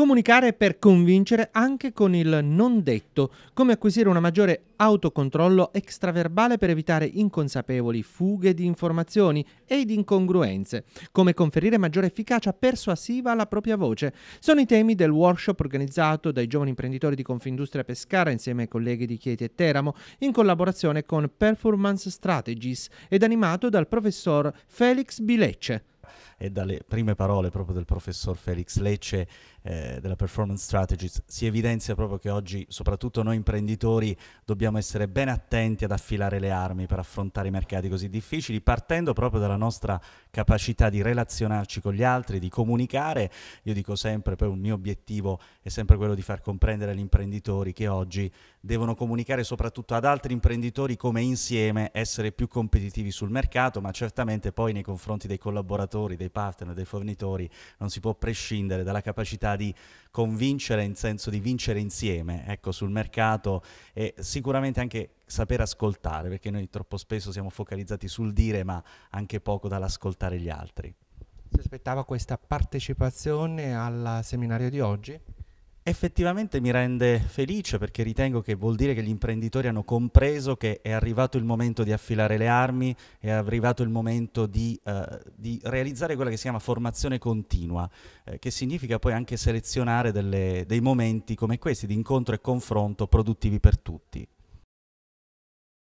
Comunicare per convincere anche con il non detto, come acquisire una maggiore autocontrollo extraverbale per evitare inconsapevoli fughe di informazioni ed incongruenze, come conferire maggiore efficacia persuasiva alla propria voce. Sono i temi del workshop organizzato dai giovani imprenditori di Confindustria Pescara insieme ai colleghi di Chieti e Teramo in collaborazione con Performance Strategies ed animato dal professor Felix Bilecce e dalle prime parole proprio del professor Felix Lecce eh, della performance strategies, si evidenzia proprio che oggi, soprattutto noi imprenditori, dobbiamo essere ben attenti ad affilare le armi per affrontare i mercati così difficili, partendo proprio dalla nostra capacità di relazionarci con gli altri, di comunicare. Io dico sempre, poi un mio obiettivo è sempre quello di far comprendere agli imprenditori che oggi devono comunicare soprattutto ad altri imprenditori come insieme essere più competitivi sul mercato, ma certamente poi nei confronti dei collaboratori, dei partner, dei fornitori non si può prescindere dalla capacità capacità di convincere in senso di vincere insieme ecco, sul mercato e sicuramente anche saper ascoltare, perché noi troppo spesso siamo focalizzati sul dire ma anche poco dall'ascoltare gli altri. Si aspettava questa partecipazione al seminario di oggi? Effettivamente mi rende felice perché ritengo che vuol dire che gli imprenditori hanno compreso che è arrivato il momento di affilare le armi, è arrivato il momento di, eh, di realizzare quella che si chiama formazione continua, eh, che significa poi anche selezionare delle, dei momenti come questi di incontro e confronto produttivi per tutti.